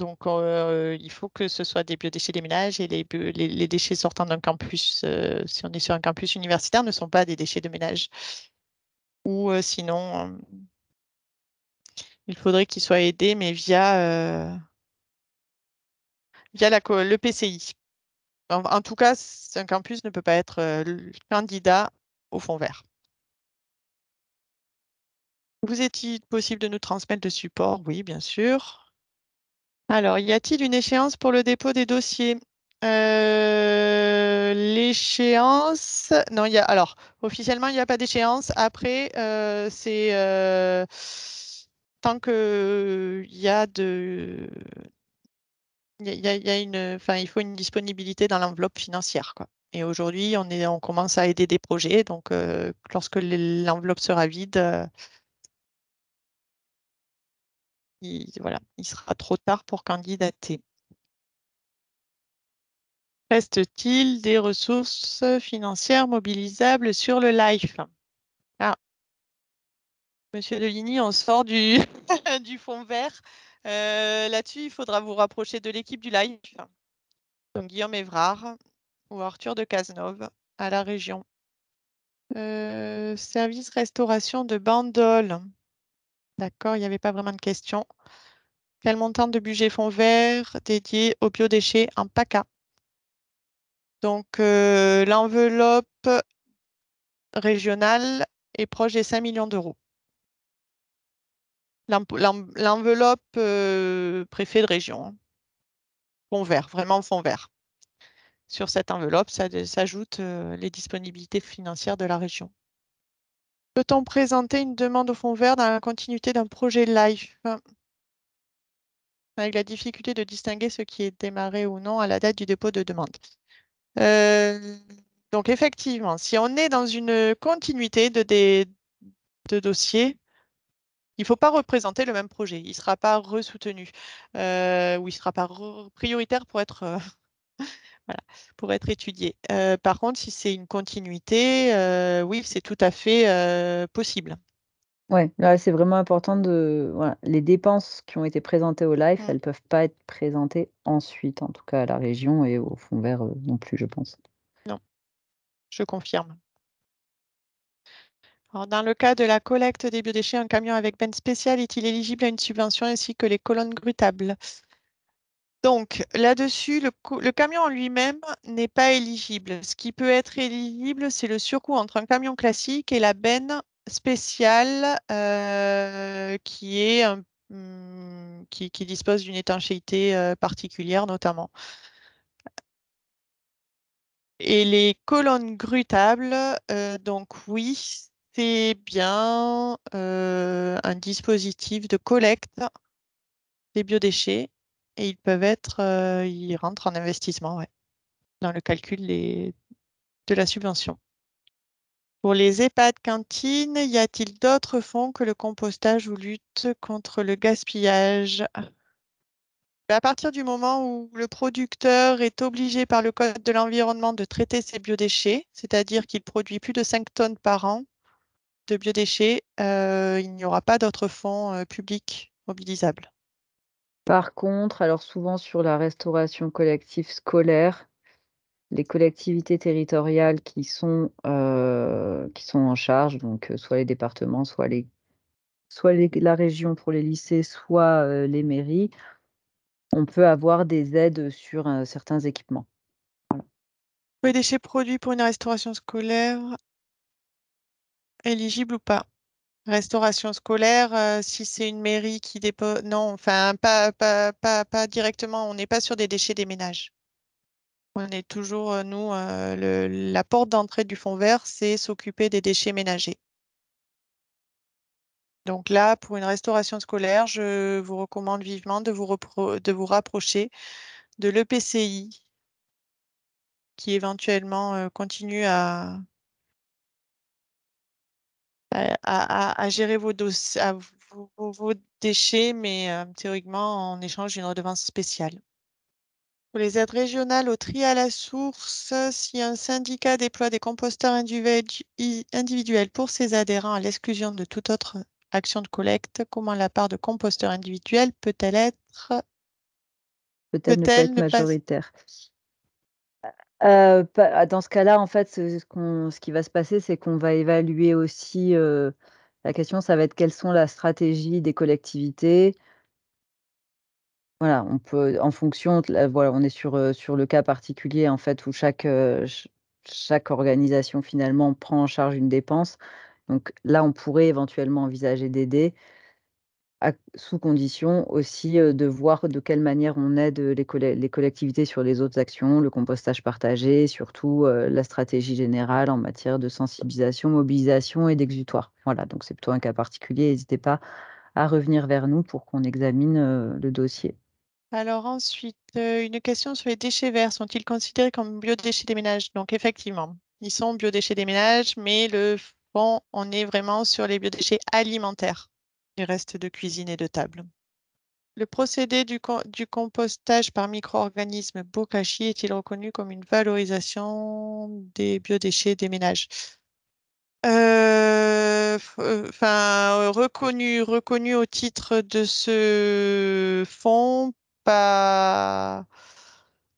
donc, euh, il faut que ce soit des biodéchets des ménages et les, déchets sortant d'un campus, euh, si on est sur un campus universitaire, ne sont pas des déchets de ménage. Ou euh, sinon, il faudrait qu'ils soient aidés, mais via, le PCI. En, tout cas, un campus ne peut pas être candidat au fond vert. Vous est-il possible de nous transmettre le support Oui, bien sûr. Alors, y a-t-il une échéance pour le dépôt des dossiers euh, L'échéance, non, il y a. Alors, officiellement, il n'y a pas d'échéance. Après, euh, c'est euh, tant qu'il il y a de, il y, a, une, enfin, il faut une disponibilité dans l'enveloppe financière, quoi. Et aujourd'hui, on, est, on commence à aider des projets. Donc, lorsque l'enveloppe sera vide, il, voilà, il sera trop tard pour candidater. Reste-t-il des ressources financières mobilisables sur le LIFE ah. Monsieur Deligny, on sort du, fond vert. Euh, là-dessus, il faudra vous rapprocher de l'équipe du LIFE. Donc Guillaume Évrard ou Arthur de Cazenove à la région. Euh, service restauration de Bandol. D'accord, il n'y avait pas vraiment de questions. Quel montant de budget fonds vert dédié aux biodéchets en PACA Donc, euh, l'enveloppe régionale est proche des 5 millions d'euros. L'enveloppe euh, préfet de région, hein. fonds vert, vraiment fonds vert. Sur cette enveloppe, ça s'ajoute euh, les disponibilités financières de la région. Peut-on présenter une demande au fond vert dans la continuité d'un projet live avec la difficulté de distinguer ce qui est démarré ou non à la date du dépôt de demande. Euh, donc effectivement, si on est dans une continuité de, dossiers, il ne faut pas représenter le même projet. Il ne sera pas resoutenu euh, ou il ne sera pas prioritaire pour être euh, voilà, pour être étudié. Euh, par contre, si c'est une continuité, euh, oui, c'est tout à fait euh, possible. Oui, c'est vraiment important de. les dépenses qui ont été présentées au live, mmh. elles ne peuvent pas être présentées ensuite, en tout cas à la région et au fond vert non plus, je pense. Non, je confirme. dans le cas de la collecte des biodéchets, en camion avec peine spéciale est-il éligible à une subvention ainsi que les colonnes grutables donc là-dessus, le, camion en lui-même n'est pas éligible. Ce qui peut être éligible, c'est le surcoût entre un camion classique et la benne spéciale euh, hmm, qui, qui, dispose d'une étanchéité euh, particulière notamment. Et les colonnes grutables, euh, donc oui, c'est bien un dispositif de collecte des biodéchets et ils peuvent être, euh, ils rentrent en investissement, dans le calcul de la subvention. Pour les EHPAD cantines, y a-t-il d'autres fonds que le compostage ou lutte contre le gaspillage bah, À partir du moment où le producteur est obligé par le Code de l'environnement de traiter ses biodéchets, c'est-à-dire qu'il produit plus de 5 tonnes par an de biodéchets, euh, il n'y aura pas d'autres fonds euh, publics mobilisables. Par contre, alors souvent sur la restauration collective scolaire, les collectivités territoriales qui sont, qui sont en charge, donc, soit les départements, soit les soit la région pour les lycées, soit, les mairies, on peut avoir des aides sur, certains équipements. les déchets produits pour une restauration scolaire éligible ou pas? Restauration scolaire, euh, si c'est une mairie qui dépose. Non, enfin, pas, pas, pas, pas directement. On n'est pas sur des déchets des ménages. On est toujours, euh, nous, euh, la porte d'entrée du fonds vert, c'est s'occuper des déchets ménagers. Donc là, pour une restauration scolaire, je vous recommande vivement de vous, vous rapprocher de l'EPCI qui éventuellement continue à, à, gérer vos, déchets, mais euh, théoriquement en échange d'une redevance spéciale. Pour les aides régionales au tri à la source, si un syndicat déploie des composteurs individuels pour ses adhérents à l'exclusion de toute autre action de collecte, comment la part de composteurs individuels peut-elle être peut-elle majoritaire euh, ah, dans ce cas-là, en fait, ce qui va se passer, c'est qu'on va évaluer aussi, euh, la question, ça va être quelles sont la stratégie des collectivités voilà, on peut en fonction voilà, on est sur, euh, sur le cas particulier, en fait, où chaque, chaque organisation, finalement, prend en charge une dépense. Donc là, on pourrait éventuellement envisager d'aider sous condition aussi de voir de quelle manière on aide les, collectivités sur les autres actions, le compostage partagé, surtout la stratégie générale en matière de sensibilisation, mobilisation et d'exutoire. Voilà, donc c'est plutôt un cas particulier. N'hésitez pas à revenir vers nous pour qu'on examine le dossier. Alors ensuite, une question sur les déchets verts. Sont-ils considérés comme biodéchets des ménages Donc effectivement, ils sont biodéchets des ménages, mais le fond, on est vraiment sur les biodéchets alimentaires restes reste de cuisine et de table. Le procédé du, compostage par micro-organismes Bokashi est-il reconnu comme une valorisation des biodéchets des ménages euh, euh, reconnu, reconnu au titre de ce fonds,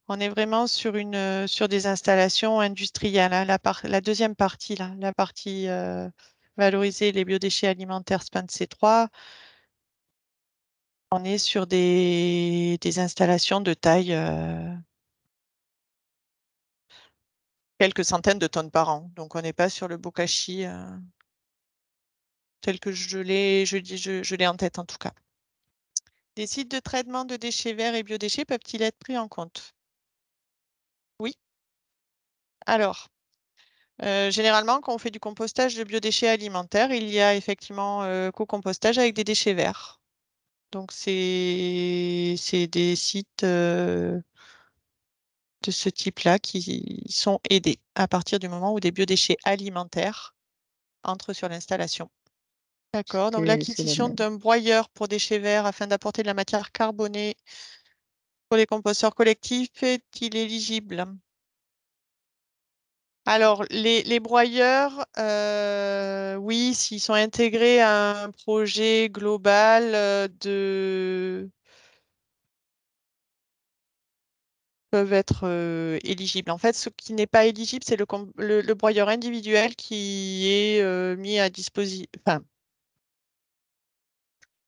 On est vraiment sur une, sur des installations industrielles. Hein, la, deuxième partie la partie euh, valoriser les biodéchets alimentaires SPAN C3, on est sur des, installations de taille euh, quelques centaines de tonnes par an. Donc on n'est pas sur le bokashi euh, tel que je l'ai en tête en tout cas. Des sites de traitement de déchets verts et biodéchets peuvent-ils être pris en compte Oui. Alors, euh, généralement, quand on fait du compostage de biodéchets alimentaires, il y a effectivement euh, co-compostage avec des déchets verts. Donc, c'est des sites euh, de ce type-là qui sont aidés à partir du moment où des biodéchets alimentaires entrent sur l'installation. D'accord, donc l'acquisition d'un broyeur pour déchets verts afin d'apporter de la matière carbonée pour les composteurs collectifs est-il éligible alors, les, les broyeurs, euh, oui, s'ils sont intégrés à un projet global euh, de peuvent être euh, éligibles. En fait, ce qui n'est pas éligible, c'est le, le, broyeur individuel qui est mis à disposition. Enfin,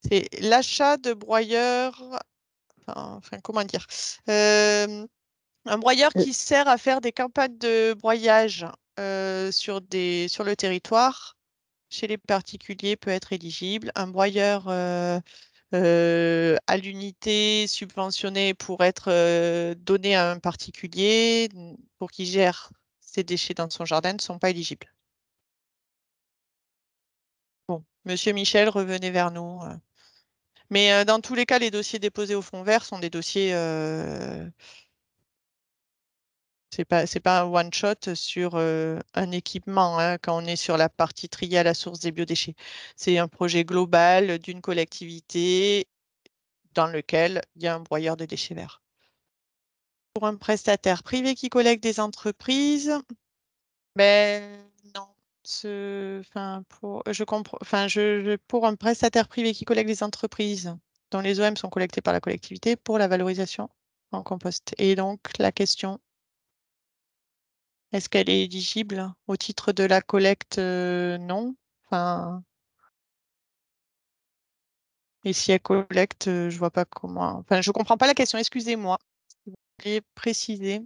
c'est l'achat de broyeurs. enfin, comment dire un broyeur qui sert à faire des campagnes de broyage sur, le territoire chez les particuliers peut être éligible. Un broyeur à l'unité subventionné pour être donné à un particulier pour qu'il gère ses déchets dans son jardin ne sont pas éligibles. Bon, Monsieur Michel, revenez vers nous. Mais dans tous les cas, les dossiers déposés au fond vert sont des dossiers c'est pas pas un one shot sur euh, un équipement hein, quand on est sur la partie triée à la source des biodéchets. C'est un projet global d'une collectivité dans lequel il y a un broyeur de déchets verts. Pour un prestataire privé qui collecte des entreprises, ben non. pour, je comprends, enfin, pour un prestataire privé qui collecte des entreprises dont les OM sont collectés par la collectivité pour la valorisation en compost. Et donc la question est-ce qu'elle est éligible au titre de la collecte euh, Non. Enfin, et si elle collecte, euh, je vois pas comment. Enfin, je comprends pas la question. Excusez-moi. Vous voulez préciser,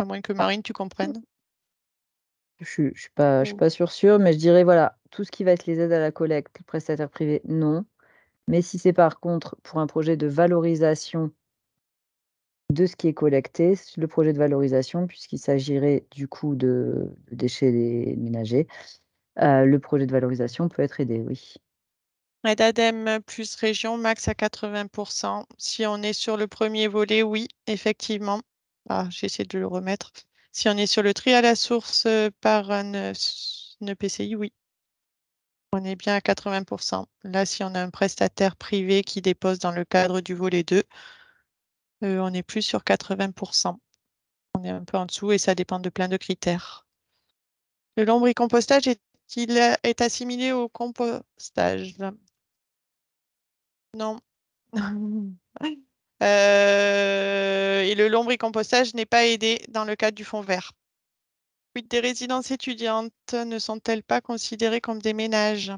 à moins que Marine tu mmh. comprennes. Je ne suis pas, je suis pas sûre, sûr, mais je dirais voilà, tout ce qui va être les aides à la collecte, prestataire privé, non. Mais si c'est par contre pour un projet de valorisation de ce qui est collecté, le projet de valorisation, puisqu'il s'agirait du coup de, déchets des ménagers. Euh, le projet de valorisation peut être aidé, oui. Aide plus région, max à 80%. Si on est sur le premier volet, oui, effectivement. Ah, j'essaie de le remettre. Si on est sur le tri à la source euh, par un, euh, une PCI, oui. On est bien à 80%. Là, si on a un prestataire privé qui dépose dans le cadre du volet 2, euh, on est plus sur 80%. On est un peu en dessous et ça dépend de plein de critères. Le lombricompostage est, il est assimilé au compostage Non. Euh, et le lombricompostage n'est pas aidé dans le cadre du fonds vert. des résidences étudiantes ne sont-elles pas considérées comme des ménages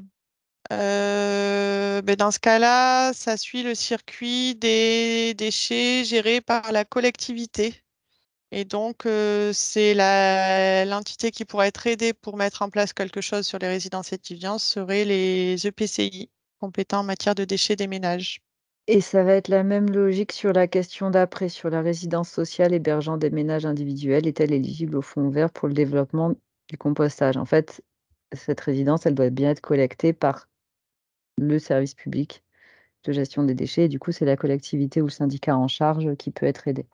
euh, ben, dans ce cas-là, ça suit le circuit des déchets gérés par la collectivité. Et donc, euh, c'est l'entité qui pourrait être aidée pour mettre en place quelque chose sur les résidences étudiantes seraient les EPCI, compétents en matière de déchets des ménages. Et ça va être la même logique sur la question d'après, sur la résidence sociale hébergeant des ménages individuels. Est-elle éligible au fonds vert pour le développement du compostage En fait, cette résidence, elle doit bien être collectée par le service public de gestion des déchets. du coup, c'est la collectivité ou le syndicat en charge qui peut être aidé.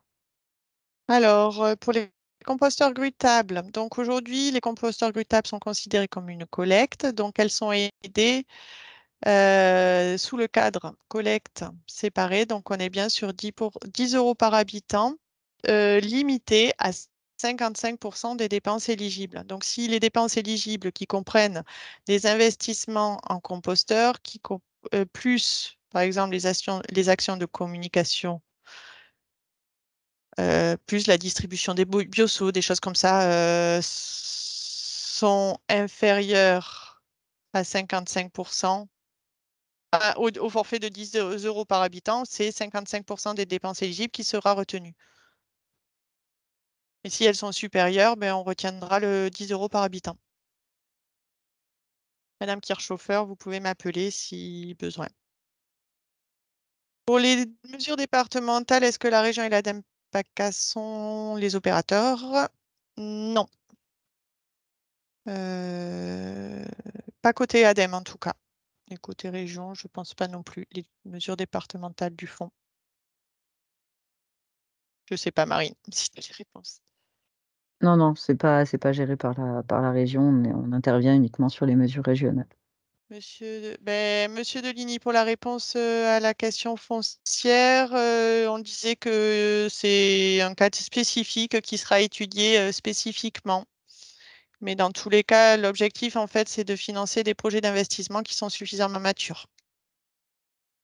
Alors, euh, pour les composteurs grutables, donc aujourd'hui, les composteurs grutables sont considérés comme une collecte, donc elles sont aidées euh, sous le cadre collecte séparée, donc on est bien sur 10, pour, 10 euros par habitant, euh, limité à 55% des dépenses éligibles. Donc, si les dépenses éligibles qui comprennent des investissements en composteur, qui euh, plus, par exemple, les actions, les actions de communication, euh, plus la distribution des biosaux, des choses comme ça, euh, sont inférieures à 55%, au, forfait de 10 euros par habitant, c'est 55% des dépenses éligibles qui sera retenu. Et si elles sont supérieures, ben, on retiendra le 10 euros par habitant. Madame Kirchhofer, vous pouvez m'appeler si besoin. Pour les mesures départementales, est-ce que la région et l'ADEME PACA sont les opérateurs Non. Euh, pas côté ADEME en tout cas. Et côté région, je ne pense pas non plus. Les mesures départementales du fonds. Je ne sais pas, Marine, si tu as les réponses. Non, non, c'est pas c'est pas géré par la par la région, on intervient uniquement sur les mesures régionales. Monsieur de ben, Deligny, pour la réponse, euh, à la question foncière, euh, on disait que c'est un cas spécifique qui sera étudié, euh, spécifiquement. Mais dans tous les cas, l'objectif, en fait, c'est de financer des projets d'investissement qui sont suffisamment matures.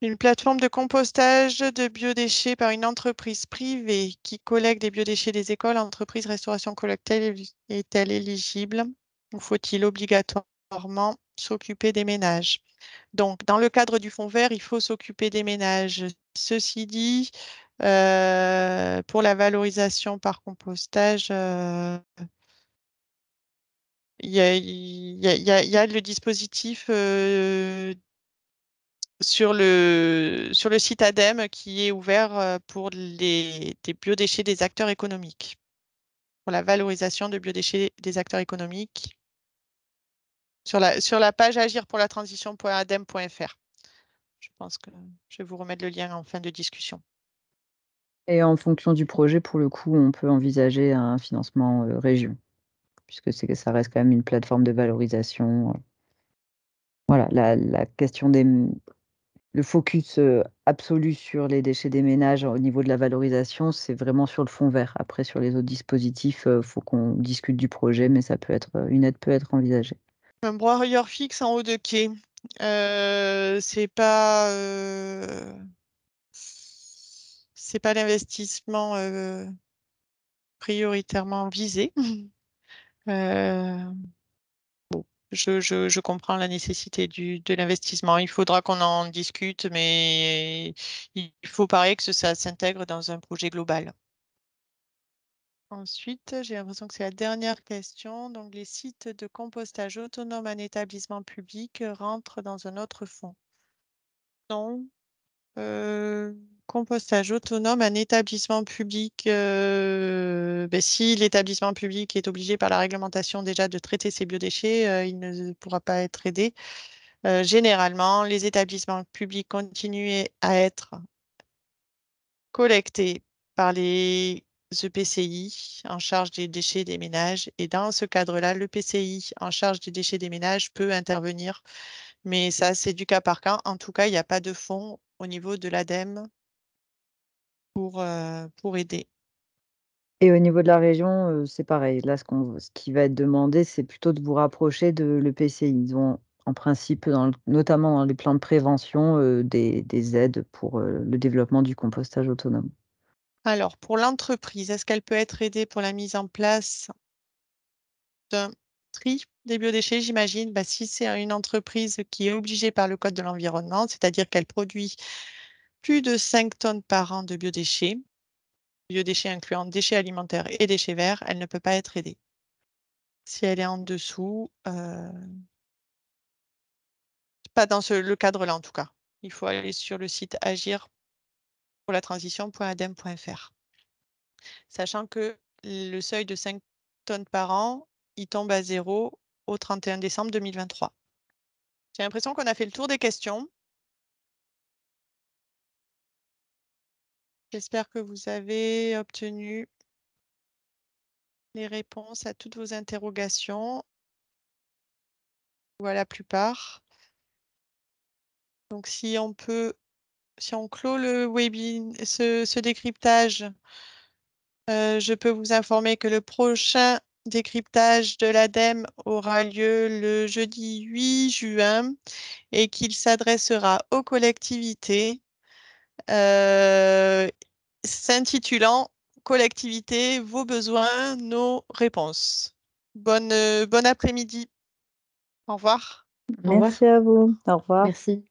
Une plateforme de compostage de biodéchets par une entreprise privée qui collecte des biodéchets des écoles, entreprise, restauration, collective est-elle éligible ou faut-il obligatoirement s'occuper des ménages Donc, dans le cadre du fonds vert, il faut s'occuper des ménages. Ceci dit, euh, pour la valorisation par compostage, il y, a, le dispositif euh, sur le, sur le site ADEME qui est ouvert euh, pour les, des biodéchets des acteurs économiques, pour la valorisation de biodéchets des acteurs économiques, sur la, sur la page agir pour la Je pense que je vais vous remettre le lien en fin de discussion. Et en fonction du projet, pour le coup, on peut envisager un financement euh, région, puisque ça reste quand même une plateforme de valorisation. Voilà, la, la question des, le focus absolu sur les déchets des ménages au niveau de la valorisation, c'est vraiment sur le fond vert. Après, sur les autres dispositifs, il faut qu'on discute du projet, mais ça peut être, une aide peut être envisagée. Un broyeur fixe en haut de quai, euh, c'est pas c'est pas l'investissement prioritairement visé. je, comprends la nécessité du, de l'investissement. Il faudra qu'on en discute, mais il faut pareil que ça s'intègre dans un projet global. Ensuite, j'ai l'impression que c'est la dernière question. Donc, les sites de compostage autonome en établissement public rentrent dans un autre fonds Non. Euh, compostage autonome, un établissement public, euh, ben, si l'établissement public est obligé par la réglementation déjà de traiter ses biodéchets, euh, il ne pourra pas être aidé. Euh, généralement, les établissements publics continuent à être collectés par les EPCI en charge des déchets des ménages. Et dans ce cadre-là, le PCI en charge des déchets des ménages peut intervenir. Mais ça, c'est du cas par cas. En tout cas, il n'y a pas de fonds au niveau de l'ADEME pour, euh, pour aider. Et au niveau de la région, euh, c'est pareil. Là, ce, qu'on, ce qui va être demandé, c'est plutôt de vous rapprocher de l'EPCI. Ils ont en principe, dans notamment dans les plans de prévention, euh, des, des, aides pour le développement du compostage autonome. Alors, pour l'entreprise, est-ce qu'elle peut être aidée pour la mise en place d'un tri des biodéchets, j'imagine bah, Si c'est une entreprise qui est obligée par le Code de l'environnement, c'est-à-dire qu'elle produit plus de 5 tonnes par an de biodéchets, biodéchets incluant déchets alimentaires et déchets verts, elle ne peut pas être aidée. Si elle est en dessous, euh, pas dans le cadre-là en tout cas. Il faut aller sur le site agir pour la transition.adem.fr. Sachant que le seuil de 5 tonnes par an, il tombe à zéro au 31 décembre 2023. J'ai l'impression qu'on a fait le tour des questions. J'espère que vous avez obtenu les réponses à toutes vos interrogations ou à la plupart. Donc si on peut, si on clôt le webin, ce, décryptage, euh, je peux vous informer que le prochain décryptage de l'ADEME aura lieu le jeudi 8 juin et qu'il s'adressera aux collectivités euh, s'intitulant Collectivité, vos besoins, nos réponses. Bonne, euh, bon après-midi. Au revoir. Merci à vous. Au revoir. Merci.